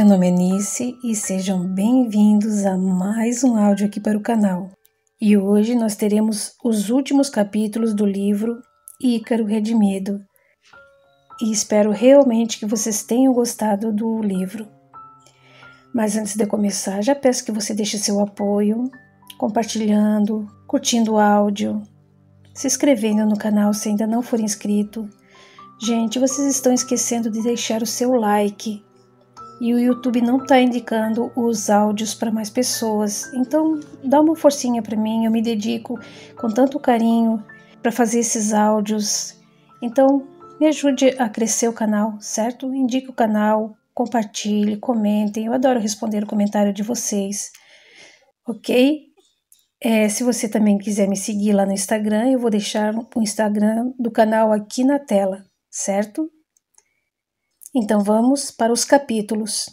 Meu nome é Nice e sejam bem-vindos a mais um áudio aqui para o canal. E hoje nós teremos os últimos capítulos do livro Ícaro Redimido. E espero realmente que vocês tenham gostado do livro. Mas antes de começar, já peço que você deixe seu apoio, compartilhando, curtindo o áudio, se inscrevendo no canal se ainda não for inscrito. Gente, vocês estão esquecendo de deixar o seu like e o YouTube não está indicando os áudios para mais pessoas. Então, dá uma forcinha para mim, eu me dedico com tanto carinho para fazer esses áudios. Então, me ajude a crescer o canal, certo? Indique o canal, compartilhe, comentem. Eu adoro responder o comentário de vocês, ok? É, se você também quiser me seguir lá no Instagram, eu vou deixar o Instagram do canal aqui na tela, certo? Então vamos para os capítulos.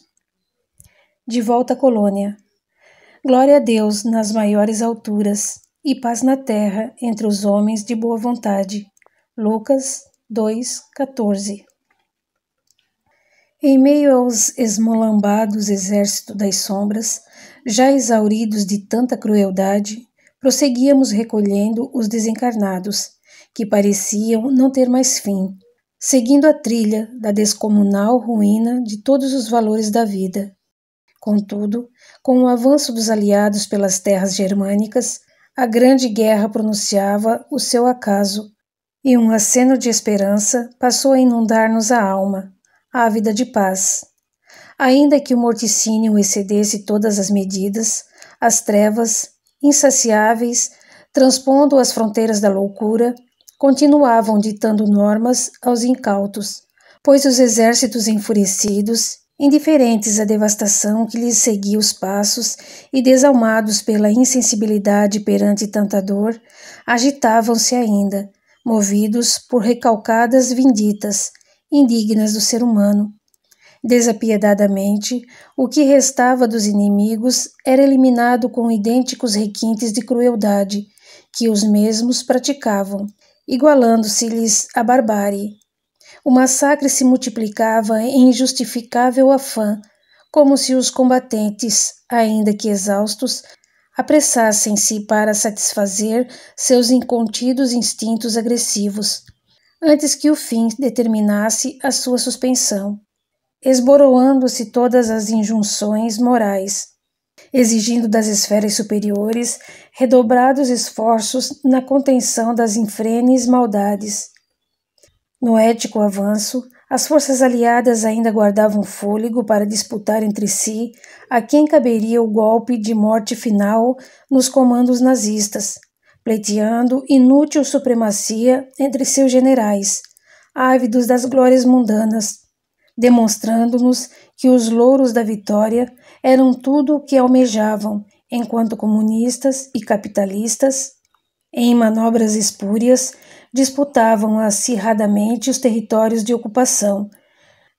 De volta à colônia. Glória a Deus nas maiores alturas e paz na terra entre os homens de boa vontade. Lucas 2:14. Em meio aos esmolambados exército das sombras, já exauridos de tanta crueldade, prosseguíamos recolhendo os desencarnados, que pareciam não ter mais fim, seguindo a trilha da descomunal ruína de todos os valores da vida. Contudo, com o avanço dos aliados pelas terras germânicas, a Grande Guerra pronunciava o seu acaso, e um aceno de esperança passou a inundar-nos a alma, ávida de paz. Ainda que o morticínio excedesse todas as medidas, as trevas, insaciáveis, transpondo as fronteiras da loucura, continuavam ditando normas aos incautos, pois os exércitos enfurecidos, indiferentes à devastação que lhes seguia os passos e desalmados pela insensibilidade perante tanta dor, agitavam-se ainda, movidos por recalcadas vinditas, indignas do ser humano. Desapiedadamente, o que restava dos inimigos era eliminado com idênticos requintes de crueldade que os mesmos praticavam, igualando-se-lhes a barbárie. O massacre se multiplicava em injustificável afã, como se os combatentes, ainda que exaustos, apressassem-se para satisfazer seus incontidos instintos agressivos, antes que o fim determinasse a sua suspensão, esboroando-se todas as injunções morais, exigindo das esferas superiores redobrados esforços na contenção das infrenes maldades. No ético avanço, as forças aliadas ainda guardavam fôlego para disputar entre si a quem caberia o golpe de morte final nos comandos nazistas, pleiteando inútil supremacia entre seus generais, ávidos das glórias mundanas, demonstrando-nos que os louros da vitória eram tudo o que almejavam, enquanto comunistas e capitalistas, em manobras espúrias, disputavam acirradamente os territórios de ocupação,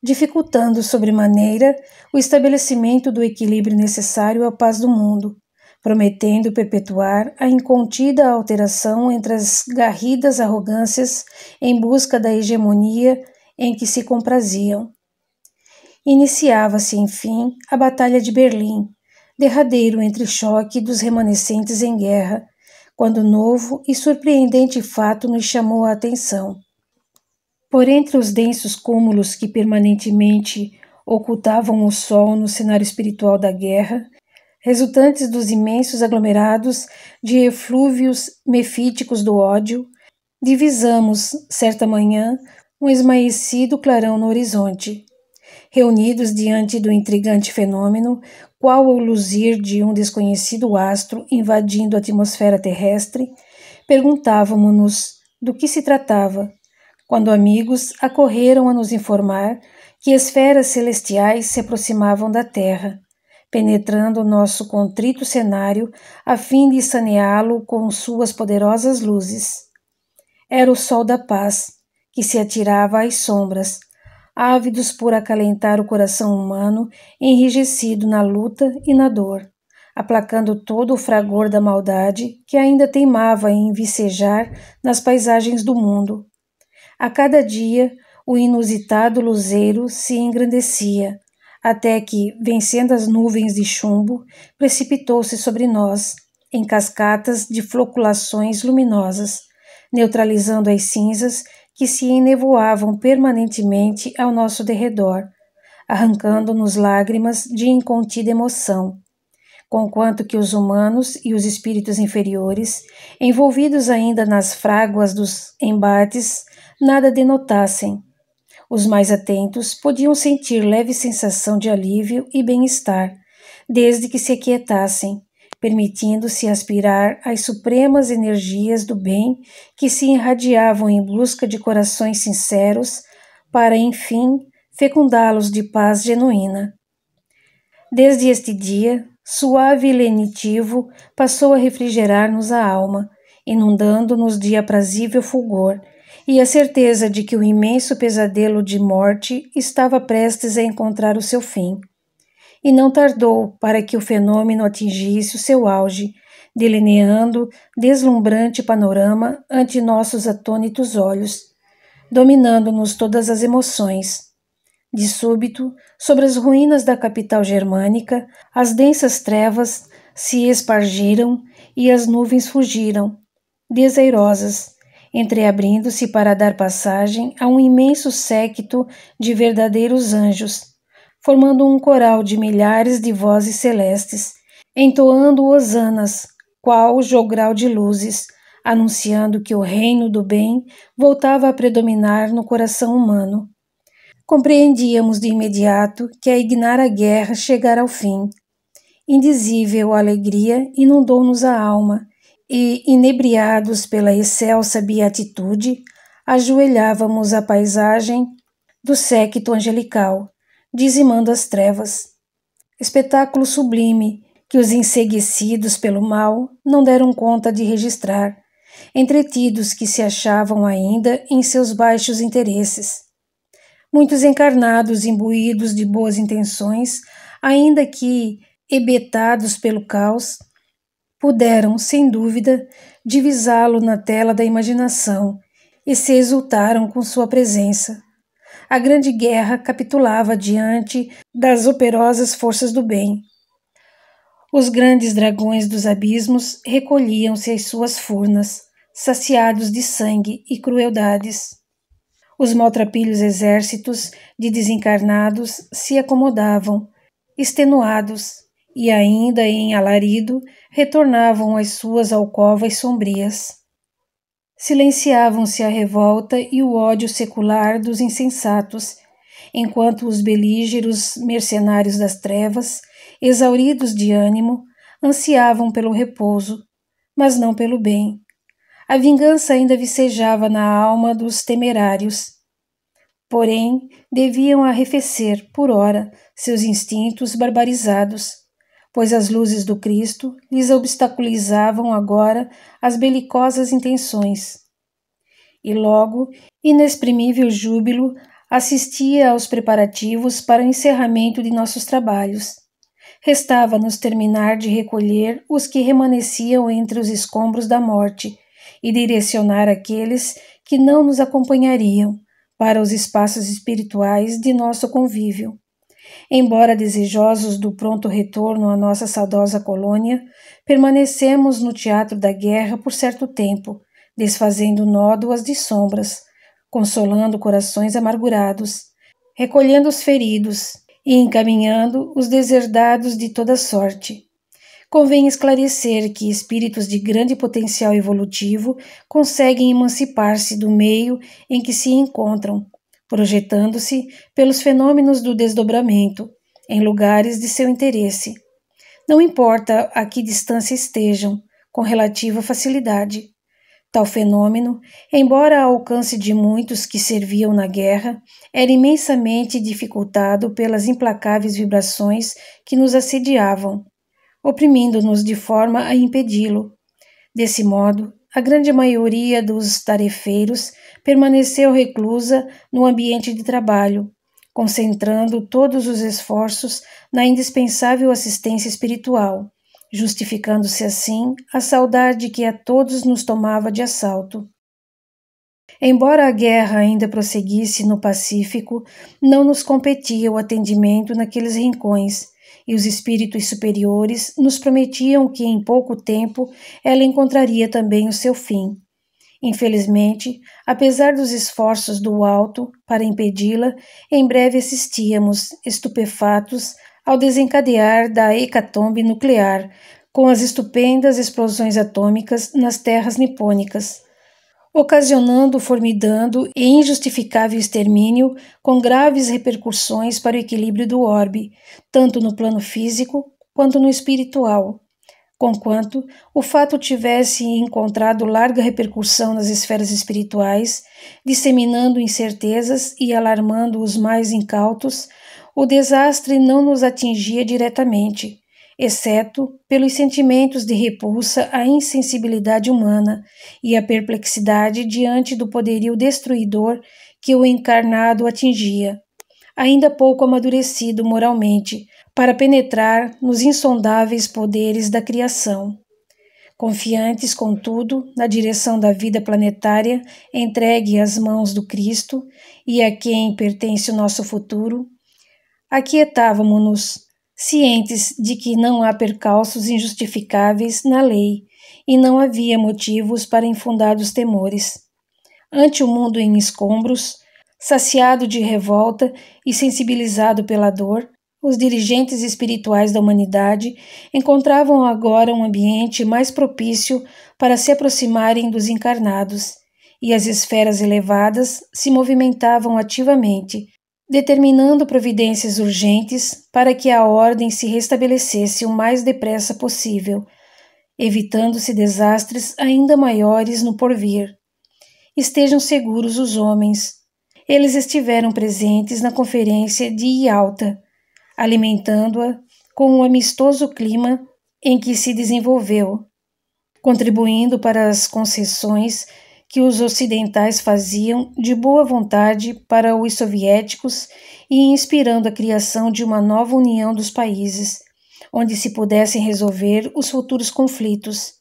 dificultando sobremaneira o estabelecimento do equilíbrio necessário à paz do mundo, prometendo perpetuar a incontida alteração entre as garridas arrogâncias em busca da hegemonia em que se compraziam. Iniciava-se, enfim, a Batalha de Berlim, derradeiro entre-choque dos remanescentes em guerra, quando novo e surpreendente fato nos chamou a atenção. Por entre os densos cúmulos que permanentemente ocultavam o sol no cenário espiritual da guerra, resultantes dos imensos aglomerados de eflúvios mefíticos do ódio, divisamos, certa manhã, um esmaecido clarão no horizonte, reunidos diante do intrigante fenômeno, qual o luzir de um desconhecido astro invadindo a atmosfera terrestre, perguntávamos-nos do que se tratava, quando amigos acorreram a nos informar que esferas celestiais se aproximavam da Terra, penetrando nosso contrito cenário a fim de saneá-lo com suas poderosas luzes. Era o Sol da Paz, que se atirava às sombras, ávidos por acalentar o coração humano enrijecido na luta e na dor, aplacando todo o fragor da maldade que ainda teimava em vicejar nas paisagens do mundo. A cada dia, o inusitado luzeiro se engrandecia, até que, vencendo as nuvens de chumbo, precipitou-se sobre nós, em cascatas de floculações luminosas, neutralizando as cinzas que se enevoavam permanentemente ao nosso derredor, arrancando-nos lágrimas de incontida emoção, conquanto que os humanos e os espíritos inferiores, envolvidos ainda nas fráguas dos embates, nada denotassem. Os mais atentos podiam sentir leve sensação de alívio e bem-estar, desde que se aquietassem, permitindo-se aspirar às supremas energias do bem que se irradiavam em busca de corações sinceros, para enfim fecundá-los de paz genuína. Desde este dia, suave e lenitivo passou a refrigerar-nos a alma, inundando-nos de aprazível fulgor, e a certeza de que o imenso pesadelo de morte estava prestes a encontrar o seu fim e não tardou para que o fenômeno atingisse o seu auge, delineando deslumbrante panorama ante nossos atônitos olhos, dominando-nos todas as emoções. De súbito, sobre as ruínas da capital germânica, as densas trevas se espargiram e as nuvens fugiram, desairosas, entreabrindo-se para dar passagem a um imenso séquito de verdadeiros anjos, formando um coral de milhares de vozes celestes, entoando hosanas, qual jogral de luzes, anunciando que o reino do bem voltava a predominar no coração humano. Compreendíamos de imediato que a ignara guerra chegara ao fim. Indizível alegria inundou-nos a alma e, inebriados pela excelsa beatitude, ajoelhávamos à paisagem do séquito angelical, dizimando as trevas. Espetáculo sublime que os enseguecidos pelo mal não deram conta de registrar, entretidos que se achavam ainda em seus baixos interesses. Muitos encarnados imbuídos de boas intenções, ainda que hebetados pelo caos, puderam, sem dúvida, divisá-lo na tela da imaginação e se exultaram com sua presença a grande guerra capitulava diante das operosas forças do bem. Os grandes dragões dos abismos recolhiam-se às suas furnas, saciados de sangue e crueldades. Os maltrapilhos exércitos de desencarnados se acomodavam, extenuados, e ainda em alarido retornavam às suas alcovas sombrias silenciavam-se a revolta e o ódio secular dos insensatos, enquanto os belígeros mercenários das trevas, exauridos de ânimo, ansiavam pelo repouso, mas não pelo bem. A vingança ainda vicejava na alma dos temerários. Porém, deviam arrefecer, por hora, seus instintos barbarizados pois as luzes do Cristo lhes obstaculizavam agora as belicosas intenções. E logo, inexprimível júbilo assistia aos preparativos para o encerramento de nossos trabalhos. Restava-nos terminar de recolher os que permaneciam entre os escombros da morte e direcionar aqueles que não nos acompanhariam para os espaços espirituais de nosso convívio. Embora desejosos do pronto retorno à nossa saudosa colônia, permanecemos no teatro da guerra por certo tempo, desfazendo nódoas de sombras, consolando corações amargurados, recolhendo os feridos e encaminhando os deserdados de toda sorte. Convém esclarecer que espíritos de grande potencial evolutivo conseguem emancipar-se do meio em que se encontram, projetando-se pelos fenômenos do desdobramento em lugares de seu interesse. Não importa a que distância estejam, com relativa facilidade. Tal fenômeno, embora ao alcance de muitos que serviam na guerra, era imensamente dificultado pelas implacáveis vibrações que nos assediavam, oprimindo-nos de forma a impedi-lo. Desse modo, a grande maioria dos tarefeiros permaneceu reclusa no ambiente de trabalho, concentrando todos os esforços na indispensável assistência espiritual, justificando-se assim a saudade que a todos nos tomava de assalto. Embora a guerra ainda prosseguisse no Pacífico, não nos competia o atendimento naqueles rincões, e os espíritos superiores nos prometiam que em pouco tempo ela encontraria também o seu fim. Infelizmente, apesar dos esforços do alto para impedi-la, em breve assistíamos, estupefatos, ao desencadear da hecatombe nuclear, com as estupendas explosões atômicas nas terras nipônicas, ocasionando formidando e injustificável extermínio com graves repercussões para o equilíbrio do orbe, tanto no plano físico quanto no espiritual conquanto o fato tivesse encontrado larga repercussão nas esferas espirituais, disseminando incertezas e alarmando os mais incautos, o desastre não nos atingia diretamente, exceto pelos sentimentos de repulsa à insensibilidade humana e à perplexidade diante do poderio destruidor que o encarnado atingia. Ainda pouco amadurecido moralmente, para penetrar nos insondáveis poderes da criação. Confiantes, contudo, na direção da vida planetária entregue às mãos do Cristo e a quem pertence o nosso futuro, aquietávamo-nos, cientes de que não há percalços injustificáveis na lei e não havia motivos para infundados temores. Ante o um mundo em escombros, saciado de revolta e sensibilizado pela dor, os dirigentes espirituais da humanidade encontravam agora um ambiente mais propício para se aproximarem dos encarnados, e as esferas elevadas se movimentavam ativamente, determinando providências urgentes para que a ordem se restabelecesse o mais depressa possível, evitando-se desastres ainda maiores no porvir. Estejam seguros os homens. Eles estiveram presentes na conferência de Ialta alimentando-a com o um amistoso clima em que se desenvolveu, contribuindo para as concessões que os ocidentais faziam de boa vontade para os soviéticos e inspirando a criação de uma nova união dos países, onde se pudessem resolver os futuros conflitos,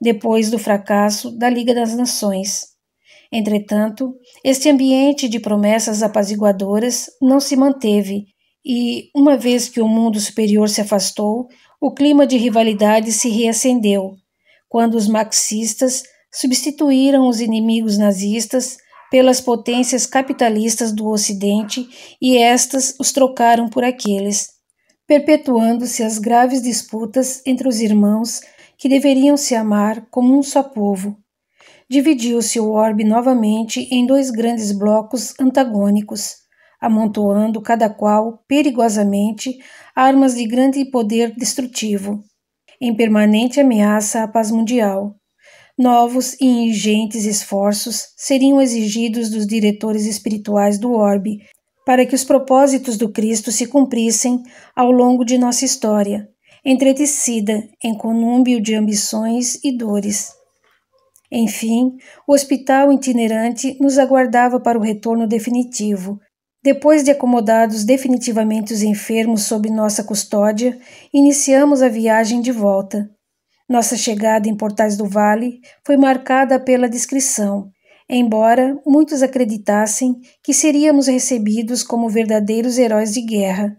depois do fracasso da Liga das Nações. Entretanto, este ambiente de promessas apaziguadoras não se manteve e, uma vez que o mundo superior se afastou, o clima de rivalidade se reacendeu, quando os marxistas substituíram os inimigos nazistas pelas potências capitalistas do Ocidente e estas os trocaram por aqueles, perpetuando-se as graves disputas entre os irmãos que deveriam se amar como um só povo. Dividiu-se o orbe novamente em dois grandes blocos antagônicos amontoando cada qual perigosamente armas de grande poder destrutivo, em permanente ameaça à paz mundial. Novos e ingentes esforços seriam exigidos dos diretores espirituais do orbe para que os propósitos do Cristo se cumprissem ao longo de nossa história, entretecida em conúmbio de ambições e dores. Enfim, o hospital itinerante nos aguardava para o retorno definitivo, depois de acomodados definitivamente os enfermos sob nossa custódia, iniciamos a viagem de volta. Nossa chegada em Portais do Vale foi marcada pela descrição, embora muitos acreditassem que seríamos recebidos como verdadeiros heróis de guerra.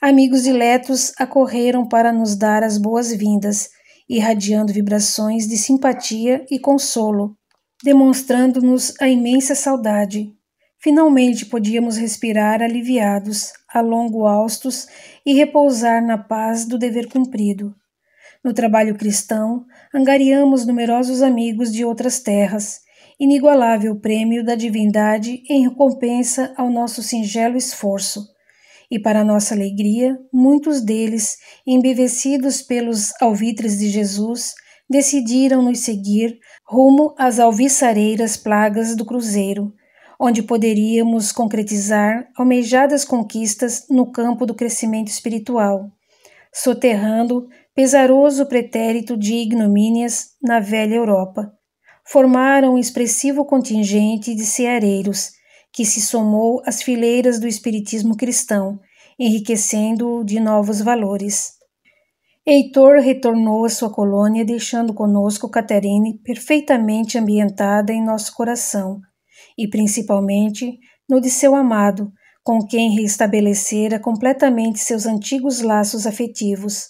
Amigos diletos acorreram para nos dar as boas-vindas, irradiando vibrações de simpatia e consolo, demonstrando-nos a imensa saudade. Finalmente podíamos respirar aliviados, a longo austos e repousar na paz do dever cumprido. No trabalho cristão, angariamos numerosos amigos de outras terras, inigualável prêmio da divindade em recompensa ao nosso singelo esforço. E, para nossa alegria, muitos deles, embevecidos pelos alvitres de Jesus, decidiram nos seguir rumo às alviçareiras plagas do cruzeiro, onde poderíamos concretizar almejadas conquistas no campo do crescimento espiritual, soterrando pesaroso pretérito de ignomínias na velha Europa. Formaram um expressivo contingente de ceareiros, que se somou às fileiras do espiritismo cristão, enriquecendo-o de novos valores. Heitor retornou à sua colônia, deixando conosco Caterine perfeitamente ambientada em nosso coração, e principalmente no de seu amado, com quem restabelecera completamente seus antigos laços afetivos.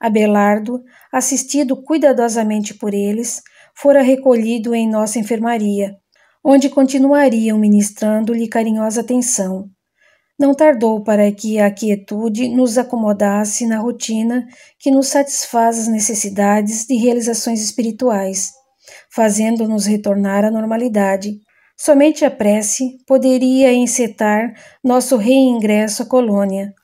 Abelardo, assistido cuidadosamente por eles, fora recolhido em nossa enfermaria, onde continuariam ministrando-lhe carinhosa atenção. Não tardou para que a quietude nos acomodasse na rotina que nos satisfaz as necessidades de realizações espirituais, fazendo-nos retornar à normalidade. Somente a prece poderia encetar nosso reingresso à colônia.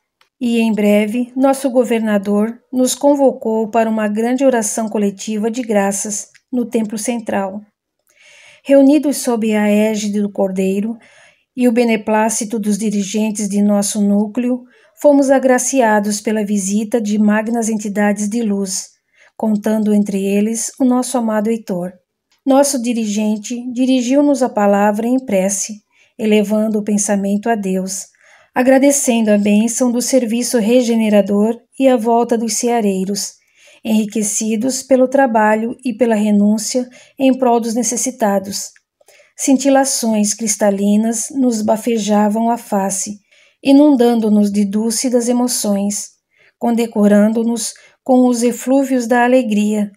E em breve, nosso governador nos convocou para uma grande oração coletiva de graças no Templo Central. Reunidos sob a égide do Cordeiro e o beneplácito dos dirigentes de nosso núcleo, fomos agraciados pela visita de magnas entidades de luz, contando entre eles o nosso amado Heitor. Nosso dirigente dirigiu-nos a palavra em prece, elevando o pensamento a Deus, agradecendo a bênção do serviço regenerador e a volta dos ceareiros, enriquecidos pelo trabalho e pela renúncia em prol dos necessitados. Cintilações cristalinas nos bafejavam a face, inundando-nos de dúcidas emoções, condecorando-nos com os eflúvios da alegria.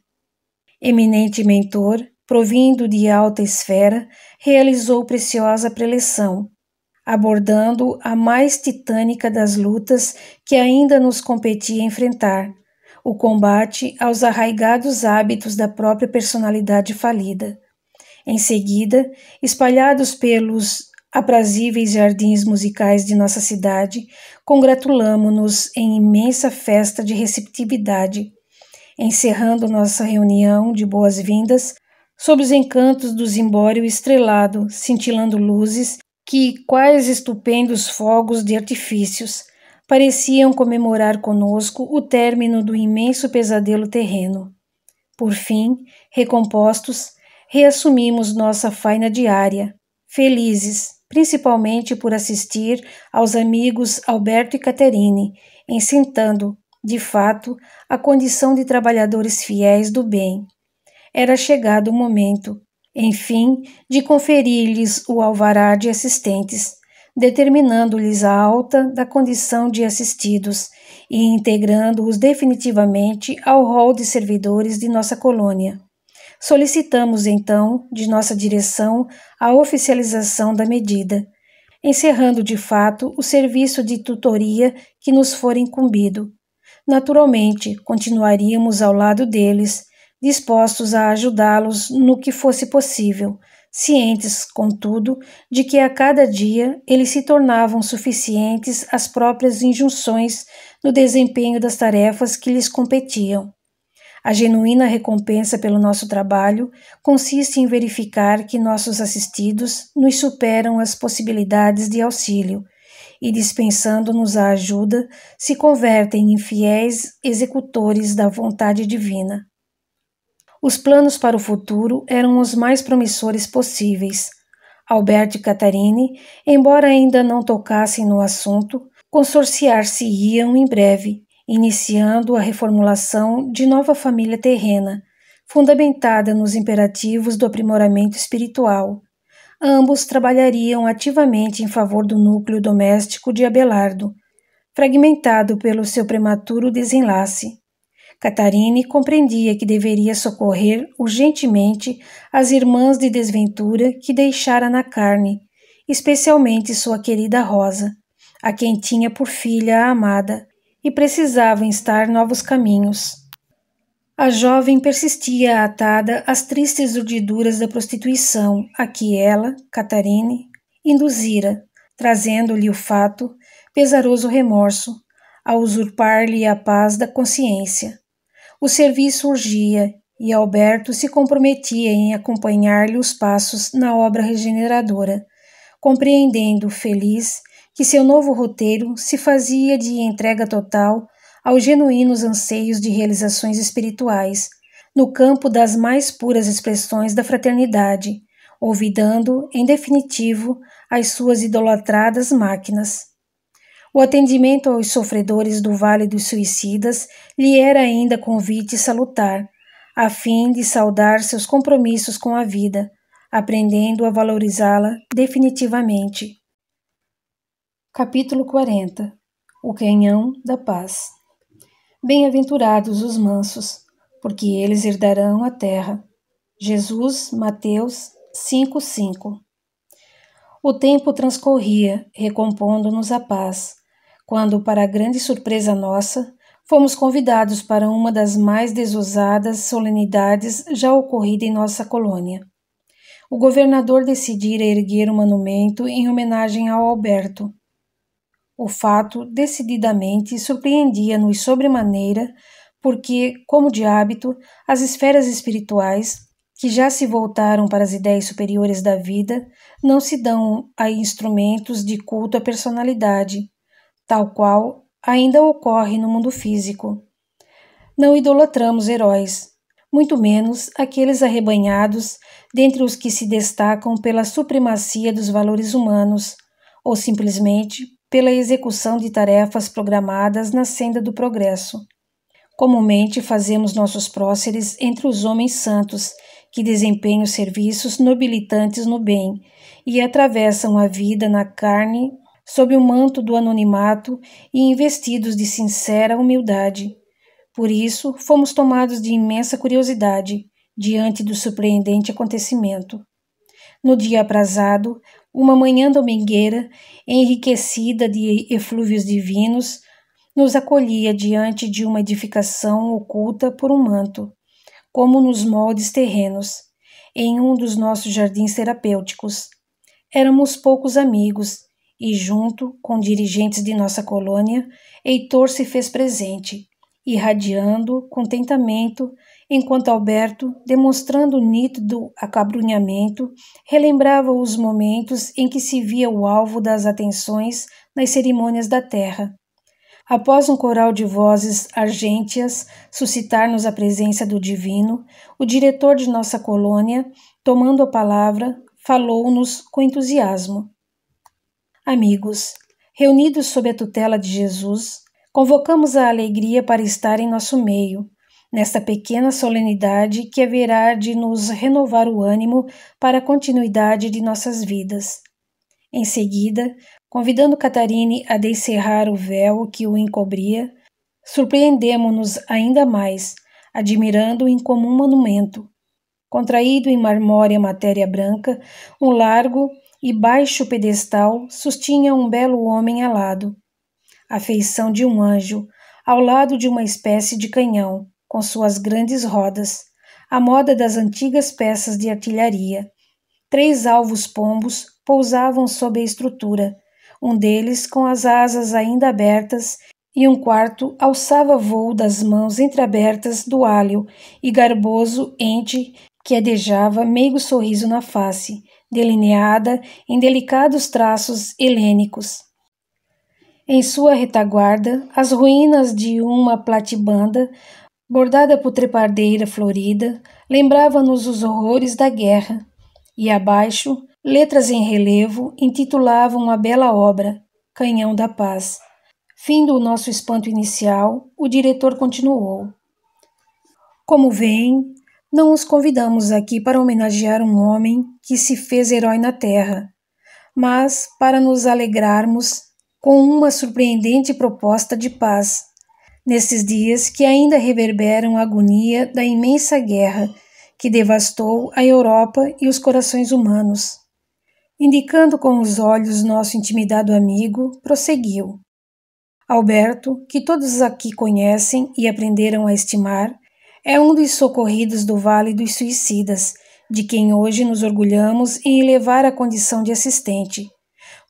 Eminente mentor, provindo de alta esfera, realizou preciosa preleção, abordando a mais titânica das lutas que ainda nos competia enfrentar, o combate aos arraigados hábitos da própria personalidade falida. Em seguida, espalhados pelos aprazíveis jardins musicais de nossa cidade, congratulamo-nos em imensa festa de receptividade, encerrando nossa reunião de boas-vindas sob os encantos do zimbório estrelado, cintilando luzes que, quais estupendos fogos de artifícios, pareciam comemorar conosco o término do imenso pesadelo terreno. Por fim, recompostos, reassumimos nossa faina diária, felizes, principalmente por assistir aos amigos Alberto e Caterine, ensinando, de fato, a condição de trabalhadores fiéis do bem era chegado o momento, enfim, de conferir-lhes o alvará de assistentes, determinando-lhes a alta da condição de assistidos e integrando-os definitivamente ao rol de servidores de nossa colônia. Solicitamos então de nossa direção a oficialização da medida, encerrando de fato o serviço de tutoria que nos for incumbido. Naturalmente, continuaríamos ao lado deles, dispostos a ajudá-los no que fosse possível, cientes, contudo, de que a cada dia eles se tornavam suficientes às próprias injunções no desempenho das tarefas que lhes competiam. A genuína recompensa pelo nosso trabalho consiste em verificar que nossos assistidos nos superam as possibilidades de auxílio e, dispensando-nos a ajuda, se convertem em fiéis executores da vontade divina. Os planos para o futuro eram os mais promissores possíveis. Albert e Catarine, embora ainda não tocassem no assunto, consorciar-se-iam em breve, iniciando a reformulação de nova família terrena, fundamentada nos imperativos do aprimoramento espiritual. Ambos trabalhariam ativamente em favor do núcleo doméstico de Abelardo, fragmentado pelo seu prematuro desenlace. Catarine compreendia que deveria socorrer urgentemente as irmãs de desventura que deixara na carne, especialmente sua querida Rosa, a quem tinha por filha a amada, e precisava instar novos caminhos. A jovem persistia atada às tristes urdiduras da prostituição a que ela, Catarine, induzira, trazendo-lhe o fato, pesaroso remorso, a usurpar-lhe a paz da consciência. O serviço urgia e Alberto se comprometia em acompanhar-lhe os passos na obra regeneradora, compreendendo, feliz, que seu novo roteiro se fazia de entrega total aos genuínos anseios de realizações espirituais, no campo das mais puras expressões da fraternidade, olvidando, em definitivo, as suas idolatradas máquinas. O atendimento aos sofredores do Vale dos Suicidas lhe era ainda convite salutar, a fim de saudar seus compromissos com a vida, aprendendo a valorizá-la definitivamente. Capítulo 40 O Canhão da Paz Bem-aventurados os mansos, porque eles herdarão a terra. Jesus, Mateus 5:5 o tempo transcorria, recompondo-nos a paz, quando, para grande surpresa nossa, fomos convidados para uma das mais desusadas solenidades já ocorrida em nossa colônia. O governador decidira erguer o um monumento em homenagem ao Alberto. O fato decididamente surpreendia-nos sobremaneira, porque, como de hábito, as esferas espirituais que já se voltaram para as ideias superiores da vida, não se dão a instrumentos de culto à personalidade, tal qual ainda ocorre no mundo físico. Não idolatramos heróis, muito menos aqueles arrebanhados dentre os que se destacam pela supremacia dos valores humanos, ou simplesmente pela execução de tarefas programadas na senda do progresso. Comumente fazemos nossos próceres entre os homens santos que desempenham serviços nobilitantes no bem e atravessam a vida na carne sob o manto do anonimato e investidos de sincera humildade. Por isso, fomos tomados de imensa curiosidade diante do surpreendente acontecimento. No dia aprazado, uma manhã domingueira, enriquecida de eflúvios divinos, nos acolhia diante de uma edificação oculta por um manto, como nos moldes terrenos, em um dos nossos jardins terapêuticos. Éramos poucos amigos e, junto com dirigentes de nossa colônia, Heitor se fez presente, irradiando contentamento, enquanto Alberto, demonstrando nítido acabrunhamento, relembrava os momentos em que se via o alvo das atenções nas cerimônias da terra. Após um coral de vozes argêntias suscitar-nos a presença do divino, o diretor de nossa colônia, tomando a palavra, falou-nos com entusiasmo. Amigos, reunidos sob a tutela de Jesus, convocamos a alegria para estar em nosso meio, nesta pequena solenidade que haverá de nos renovar o ânimo para a continuidade de nossas vidas. Em seguida, Convidando Catarine a descerrar o véu que o encobria, surpreendemo-nos ainda mais, admirando o incomum monumento, contraído em marmórea matéria branca, um largo e baixo pedestal sustinha um belo homem alado, a feição de um anjo, ao lado de uma espécie de canhão, com suas grandes rodas, a moda das antigas peças de artilharia. Três alvos pombos pousavam sob a estrutura, um deles com as asas ainda abertas, e um quarto alçava voo das mãos entreabertas do alho e garboso ente que adejava meigo sorriso na face, delineada em delicados traços helênicos. Em sua retaguarda, as ruínas de uma platibanda, bordada por trepadeira florida, lembrava-nos os horrores da guerra, e abaixo, Letras em relevo intitulavam a bela obra Canhão da Paz. Findo o nosso espanto inicial, o diretor continuou. Como veem, não os convidamos aqui para homenagear um homem que se fez herói na terra, mas para nos alegrarmos com uma surpreendente proposta de paz, nesses dias que ainda reverberam a agonia da imensa guerra que devastou a Europa e os corações humanos. Indicando com os olhos nosso intimidado amigo, prosseguiu. Alberto, que todos aqui conhecem e aprenderam a estimar, é um dos socorridos do Vale dos Suicidas, de quem hoje nos orgulhamos em elevar a condição de assistente.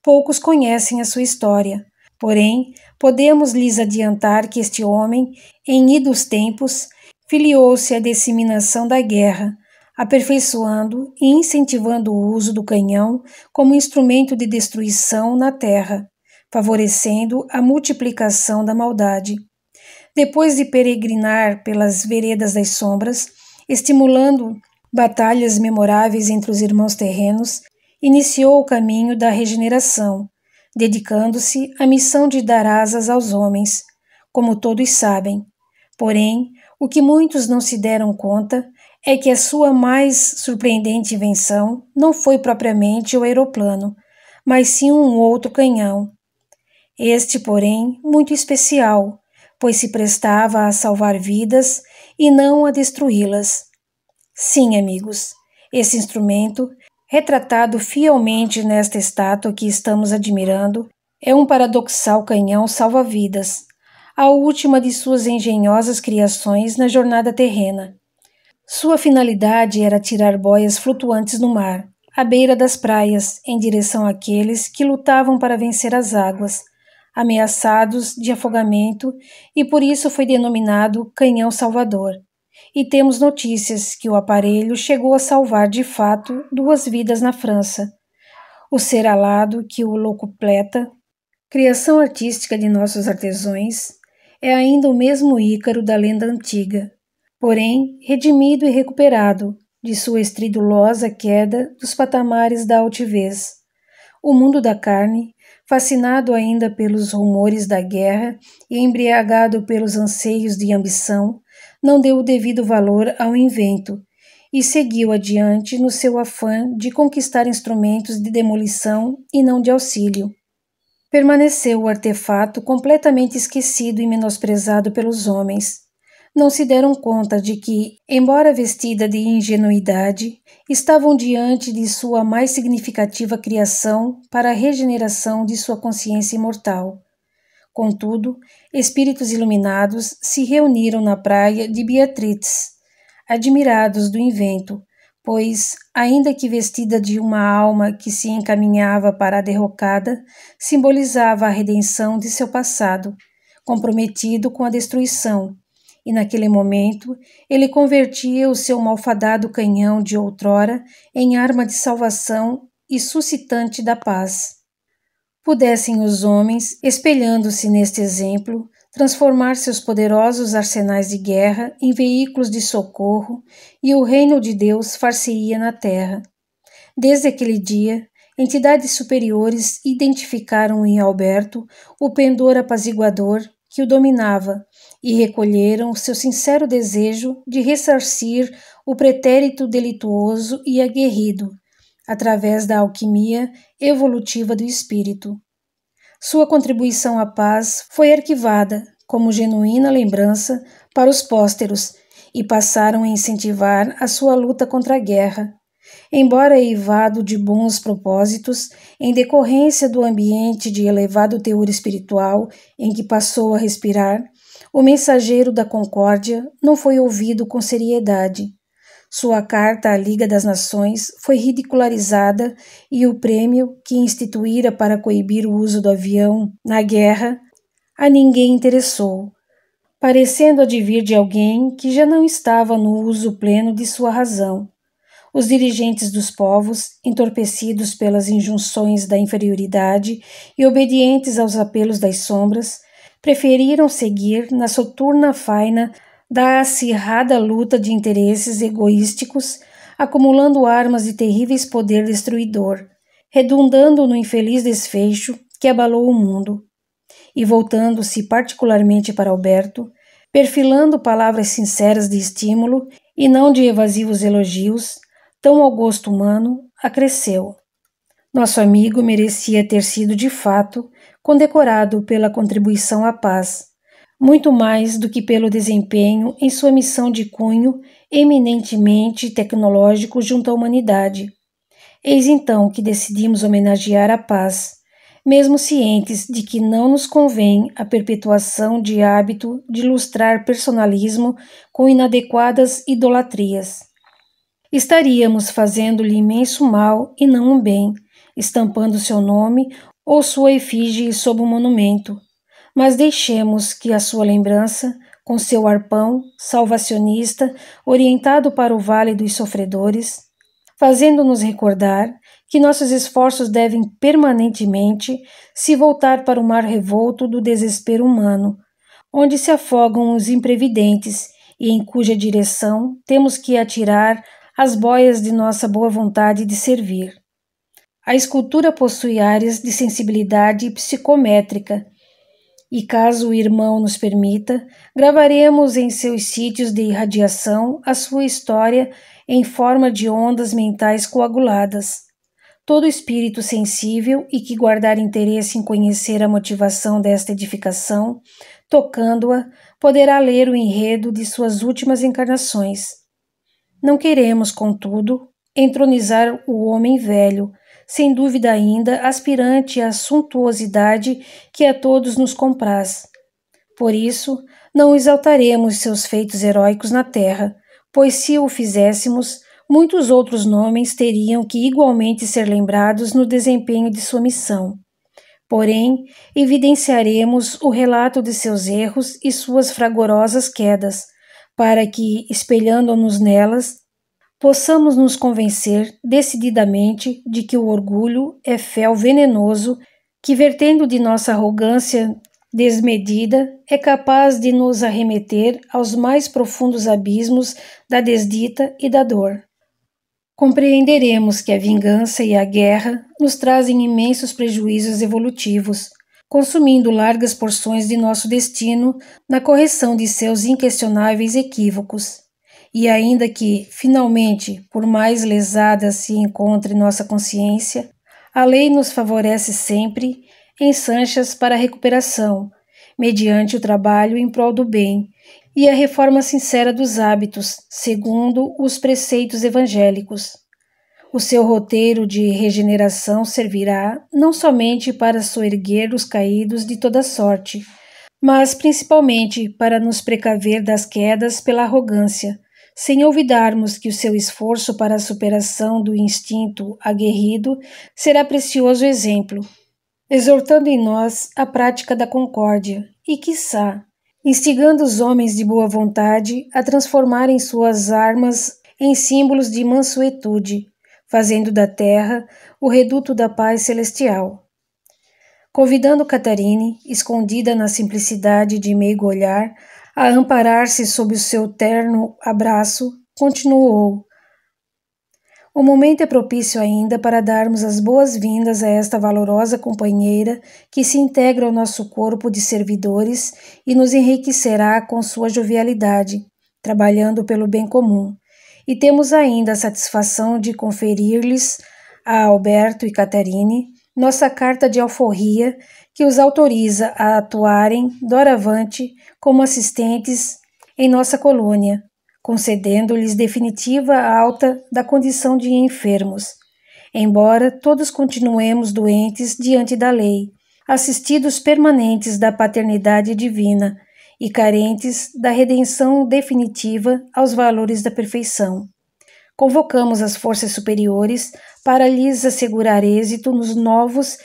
Poucos conhecem a sua história, porém, podemos lhes adiantar que este homem, em idos tempos, filiou-se à disseminação da guerra, aperfeiçoando e incentivando o uso do canhão como instrumento de destruição na terra, favorecendo a multiplicação da maldade. Depois de peregrinar pelas veredas das sombras, estimulando batalhas memoráveis entre os irmãos terrenos, iniciou o caminho da regeneração, dedicando-se à missão de dar asas aos homens, como todos sabem. Porém, o que muitos não se deram conta é que a sua mais surpreendente invenção não foi propriamente o aeroplano, mas sim um outro canhão. Este, porém, muito especial, pois se prestava a salvar vidas e não a destruí-las. Sim, amigos, esse instrumento, retratado fielmente nesta estátua que estamos admirando, é um paradoxal canhão salva-vidas, a última de suas engenhosas criações na jornada terrena. Sua finalidade era tirar boias flutuantes no mar, à beira das praias, em direção àqueles que lutavam para vencer as águas, ameaçados de afogamento, e por isso foi denominado Canhão Salvador. E temos notícias que o aparelho chegou a salvar de fato duas vidas na França. O ser alado que o locupleta, criação artística de nossos artesões, é ainda o mesmo Ícaro da lenda antiga, porém redimido e recuperado de sua estridulosa queda dos patamares da altivez. O mundo da carne, fascinado ainda pelos rumores da guerra e embriagado pelos anseios de ambição, não deu o devido valor ao invento e seguiu adiante no seu afã de conquistar instrumentos de demolição e não de auxílio. Permaneceu o artefato completamente esquecido e menosprezado pelos homens não se deram conta de que, embora vestida de ingenuidade, estavam diante de sua mais significativa criação para a regeneração de sua consciência imortal. Contudo, espíritos iluminados se reuniram na praia de Beatriz, admirados do invento, pois, ainda que vestida de uma alma que se encaminhava para a derrocada, simbolizava a redenção de seu passado, comprometido com a destruição, e naquele momento ele convertia o seu malfadado canhão de outrora em arma de salvação e suscitante da paz. Pudessem os homens, espelhando-se neste exemplo, transformar seus poderosos arsenais de guerra em veículos de socorro e o reino de Deus far-se-ia na terra. Desde aquele dia, entidades superiores identificaram em Alberto o pendor apaziguador que o dominava e recolheram seu sincero desejo de ressarcir o pretérito delituoso e aguerrido, através da alquimia evolutiva do espírito. Sua contribuição à paz foi arquivada como genuína lembrança para os pósteros e passaram a incentivar a sua luta contra a guerra. Embora eivado de bons propósitos, em decorrência do ambiente de elevado teor espiritual em que passou a respirar, o mensageiro da concórdia não foi ouvido com seriedade. Sua carta à Liga das Nações foi ridicularizada e o prêmio que instituíra para coibir o uso do avião na guerra a ninguém interessou, parecendo advir de alguém que já não estava no uso pleno de sua razão. Os dirigentes dos povos, entorpecidos pelas injunções da inferioridade e obedientes aos apelos das sombras, preferiram seguir na soturna faina da acirrada luta de interesses egoísticos, acumulando armas de terríveis poder destruidor, redundando no infeliz desfecho que abalou o mundo. E voltando-se particularmente para Alberto, perfilando palavras sinceras de estímulo e não de evasivos elogios, tão ao gosto humano, acresceu. Nosso amigo merecia ter sido de fato condecorado pela contribuição à paz, muito mais do que pelo desempenho em sua missão de cunho eminentemente tecnológico junto à humanidade. Eis então que decidimos homenagear a paz, mesmo cientes de que não nos convém a perpetuação de hábito de ilustrar personalismo com inadequadas idolatrias. Estaríamos fazendo-lhe imenso mal e não um bem estampando seu nome ou sua efígie sob um monumento, mas deixemos que a sua lembrança, com seu arpão salvacionista orientado para o vale dos sofredores, fazendo-nos recordar que nossos esforços devem permanentemente se voltar para o mar revolto do desespero humano, onde se afogam os imprevidentes e em cuja direção temos que atirar as boias de nossa boa vontade de servir. A escultura possui áreas de sensibilidade psicométrica. E caso o irmão nos permita, gravaremos em seus sítios de irradiação a sua história em forma de ondas mentais coaguladas. Todo espírito sensível e que guardar interesse em conhecer a motivação desta edificação, tocando-a, poderá ler o enredo de suas últimas encarnações. Não queremos, contudo, entronizar o homem velho sem dúvida ainda, aspirante à suntuosidade que a todos nos compraz. Por isso, não exaltaremos seus feitos heróicos na terra, pois se o fizéssemos, muitos outros nomes teriam que igualmente ser lembrados no desempenho de sua missão. Porém, evidenciaremos o relato de seus erros e suas fragorosas quedas, para que, espelhando-nos nelas, possamos nos convencer decididamente de que o orgulho é fel venenoso que, vertendo de nossa arrogância desmedida, é capaz de nos arremeter aos mais profundos abismos da desdita e da dor. Compreenderemos que a vingança e a guerra nos trazem imensos prejuízos evolutivos, consumindo largas porções de nosso destino na correção de seus inquestionáveis equívocos e ainda que, finalmente, por mais lesada se encontre nossa consciência, a lei nos favorece sempre em sanchas para a recuperação, mediante o trabalho em prol do bem e a reforma sincera dos hábitos, segundo os preceitos evangélicos. O seu roteiro de regeneração servirá não somente para soerguer os caídos de toda sorte, mas principalmente para nos precaver das quedas pela arrogância, sem olvidarmos que o seu esforço para a superação do instinto aguerrido será precioso exemplo, exortando em nós a prática da concórdia e, quiçá, instigando os homens de boa vontade a transformarem suas armas em símbolos de mansuetude, fazendo da terra o reduto da paz celestial. Convidando Catarine, escondida na simplicidade de meigo olhar, a amparar-se sob o seu terno abraço, continuou: O momento é propício ainda para darmos as boas-vindas a esta valorosa companheira que se integra ao nosso corpo de servidores e nos enriquecerá com sua jovialidade, trabalhando pelo bem comum. E temos ainda a satisfação de conferir-lhes a Alberto e Catarine nossa carta de alforria que os autoriza a atuarem doravante como assistentes em nossa colônia, concedendo-lhes definitiva alta da condição de enfermos, embora todos continuemos doentes diante da lei, assistidos permanentes da paternidade divina e carentes da redenção definitiva aos valores da perfeição. Convocamos as forças superiores para lhes assegurar êxito nos novos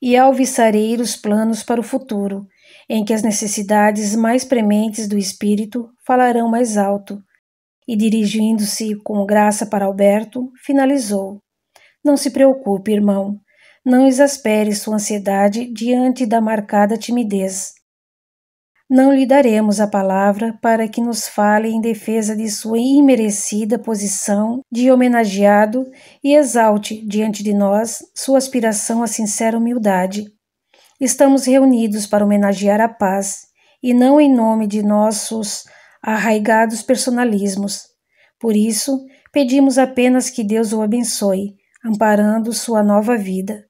e alviçarei os planos para o futuro, em que as necessidades mais prementes do espírito falarão mais alto. E dirigindo-se com graça para Alberto, finalizou: Não se preocupe, irmão. Não exaspere sua ansiedade diante da marcada timidez não lhe daremos a palavra para que nos fale em defesa de sua imerecida posição de homenageado e exalte diante de nós sua aspiração à sincera humildade. Estamos reunidos para homenagear a paz e não em nome de nossos arraigados personalismos. Por isso, pedimos apenas que Deus o abençoe, amparando sua nova vida.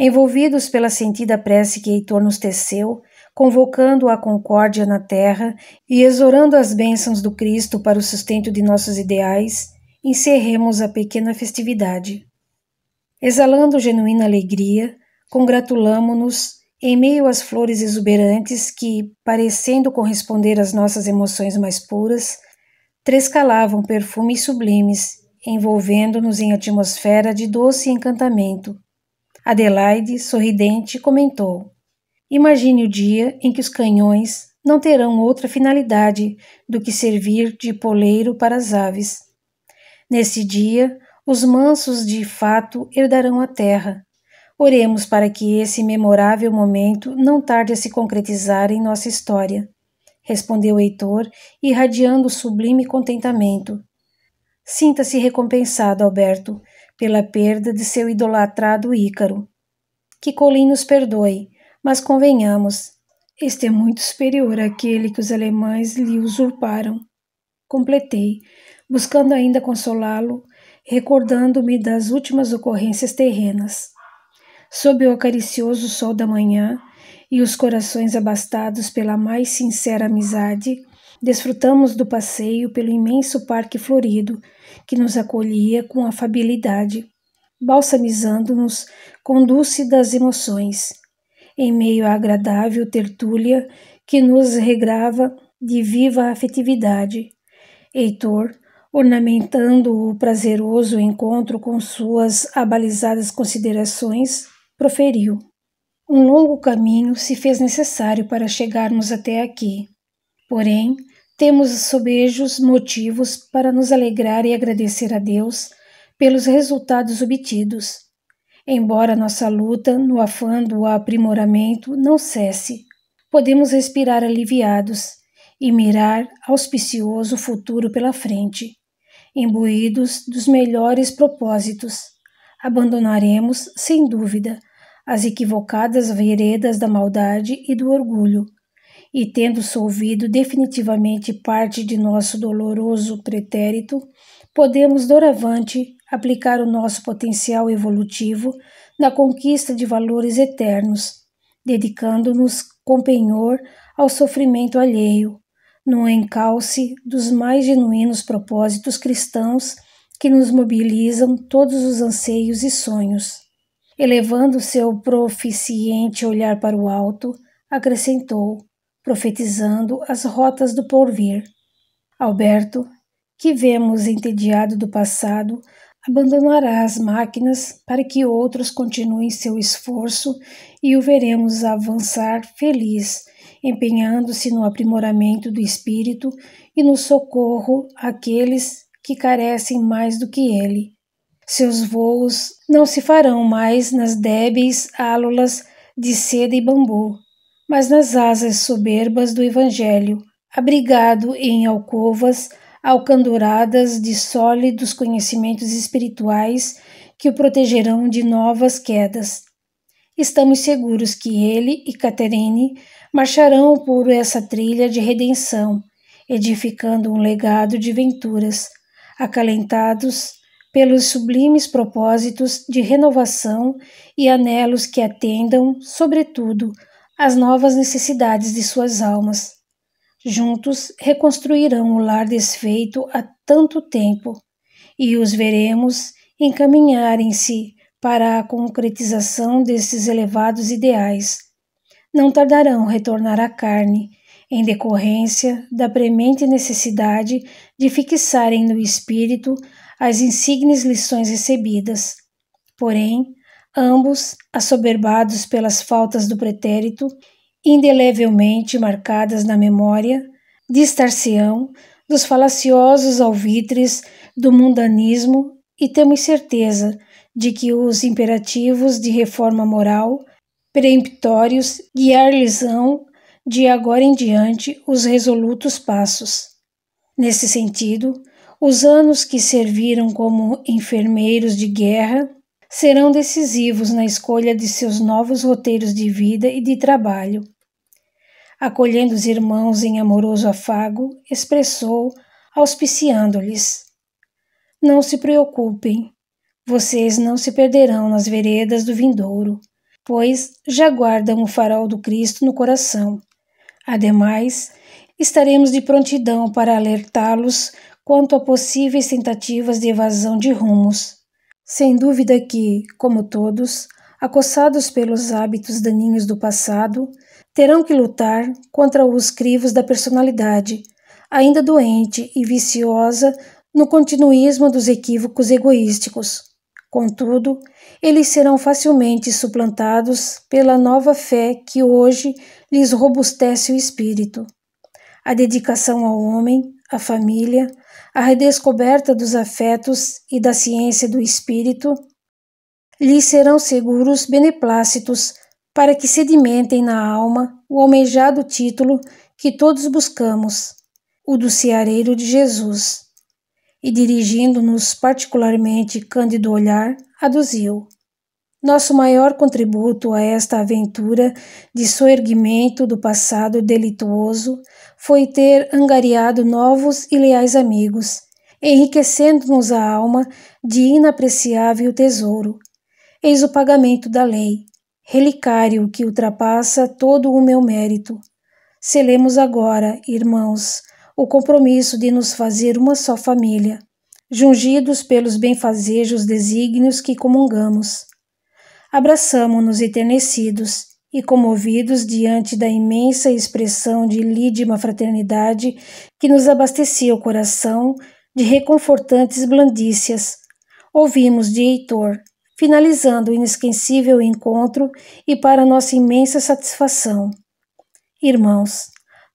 Envolvidos pela sentida prece que Heitor nos teceu, convocando a concórdia na terra e exorando as bênçãos do Cristo para o sustento de nossos ideais, encerremos a pequena festividade. Exalando genuína alegria, congratulamo-nos em meio às flores exuberantes que, parecendo corresponder às nossas emoções mais puras, trescalavam perfumes sublimes, envolvendo-nos em atmosfera de doce encantamento. Adelaide, sorridente, comentou: Imagine o dia em que os canhões não terão outra finalidade do que servir de poleiro para as aves. Nesse dia, os mansos de fato herdarão a terra. Oremos para que esse memorável momento não tarde a se concretizar em nossa história, respondeu Heitor, irradiando sublime contentamento. Sinta-se recompensado, Alberto, pela perda de seu idolatrado Ícaro. Que Colim nos perdoe mas convenhamos, este é muito superior àquele que os alemães lhe usurparam. Completei, buscando ainda consolá-lo, recordando-me das últimas ocorrências terrenas. Sob o acaricioso sol da manhã e os corações abastados pela mais sincera amizade, desfrutamos do passeio pelo imenso parque florido que nos acolhia com afabilidade, balsamizando-nos com dulce das emoções em meio à agradável tertúlia que nos regrava de viva afetividade. Heitor, ornamentando o prazeroso encontro com suas abalizadas considerações, proferiu. Um longo caminho se fez necessário para chegarmos até aqui. Porém, temos sobejos motivos para nos alegrar e agradecer a Deus pelos resultados obtidos Embora nossa luta no afã do aprimoramento não cesse, podemos respirar aliviados e mirar auspicioso futuro pela frente. Imbuídos dos melhores propósitos, abandonaremos, sem dúvida, as equivocadas veredas da maldade e do orgulho, e tendo solvido definitivamente parte de nosso doloroso pretérito, podemos doravante aplicar o nosso potencial evolutivo na conquista de valores eternos, dedicando-nos com penhor ao sofrimento alheio, no encalce dos mais genuínos propósitos cristãos que nos mobilizam todos os anseios e sonhos. Elevando seu proficiente olhar para o alto, acrescentou, profetizando as rotas do porvir. Alberto, que vemos entediado do passado, abandonará as máquinas para que outros continuem seu esforço e o veremos avançar feliz, empenhando-se no aprimoramento do espírito e no socorro àqueles que carecem mais do que ele. Seus voos não se farão mais nas débeis álulas de seda e bambu, mas nas asas soberbas do Evangelho, abrigado em alcovas alcanduradas de sólidos conhecimentos espirituais que o protegerão de novas quedas. Estamos seguros que ele e Caterine marcharão por essa trilha de redenção, edificando um legado de venturas, acalentados pelos sublimes propósitos de renovação e anelos que atendam, sobretudo, às novas necessidades de suas almas. Juntos reconstruirão o lar desfeito há tanto tempo e os veremos encaminharem-se para a concretização desses elevados ideais. Não tardarão retornar à carne, em decorrência da premente necessidade de fixarem no espírito as insignes lições recebidas. Porém, ambos, assoberbados pelas faltas do pretérito, indelevelmente marcadas na memória, distar-se-ão dos falaciosos alvitres do mundanismo e temos certeza de que os imperativos de reforma moral peremptórios guiar lhesão de agora em diante os resolutos passos. Nesse sentido, os anos que serviram como enfermeiros de guerra serão decisivos na escolha de seus novos roteiros de vida e de trabalho. Acolhendo os irmãos em amoroso afago, expressou, auspiciando-lhes: Não se preocupem, vocês não se perderão nas veredas do vindouro, pois já guardam o farol do Cristo no coração. Ademais, estaremos de prontidão para alertá-los quanto a possíveis tentativas de evasão de rumos. Sem dúvida que, como todos, acossados pelos hábitos daninhos do passado, terão que lutar contra os crivos da personalidade, ainda doente e viciosa no continuismo dos equívocos egoísticos. Contudo, eles serão facilmente suplantados pela nova fé que hoje lhes robustece o espírito. A dedicação ao homem, à família, a redescoberta dos afetos e da ciência do espírito, lhes serão seguros beneplácitos para que sedimentem na alma o almejado título que todos buscamos, o do Ceareiro de Jesus. E dirigindo-nos particularmente cândido olhar, aduziu. Nosso maior contributo a esta aventura de soerguimento do passado delituoso foi ter angariado novos e leais amigos, enriquecendo-nos a alma de inapreciável tesouro. Eis o pagamento da lei, relicário que ultrapassa todo o meu mérito. Selemos agora, irmãos, o compromisso de nos fazer uma só família, jungidos pelos benfazejos desígnios que comungamos. Abraçamo-nos eternecidos e comovidos diante da imensa expressão de lídima fraternidade que nos abastecia o coração de reconfortantes blandícias. Ouvimos de Heitor, finalizando o inesquecível encontro e para nossa imensa satisfação. Irmãos,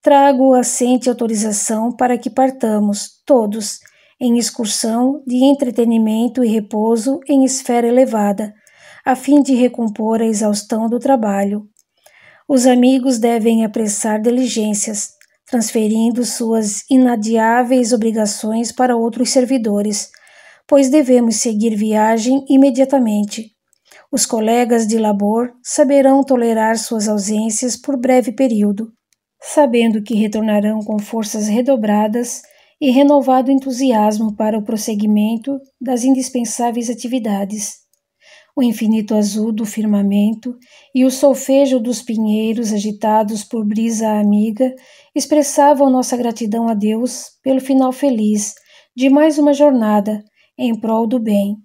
trago assente autorização para que partamos, todos, em excursão de entretenimento e repouso em esfera elevada, a fim de recompor a exaustão do trabalho. Os amigos devem apressar diligências, transferindo suas inadiáveis obrigações para outros servidores, pois devemos seguir viagem imediatamente. Os colegas de labor saberão tolerar suas ausências por breve período, sabendo que retornarão com forças redobradas e renovado entusiasmo para o prosseguimento das indispensáveis atividades o infinito azul do firmamento e o solfejo dos pinheiros agitados por brisa amiga expressavam nossa gratidão a Deus pelo final feliz de mais uma jornada em prol do bem,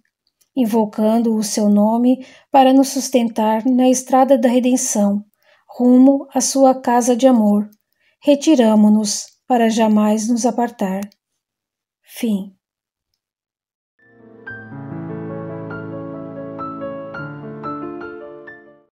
invocando o seu nome para nos sustentar na estrada da redenção, rumo à sua casa de amor. Retiramo-nos para jamais nos apartar. Fim.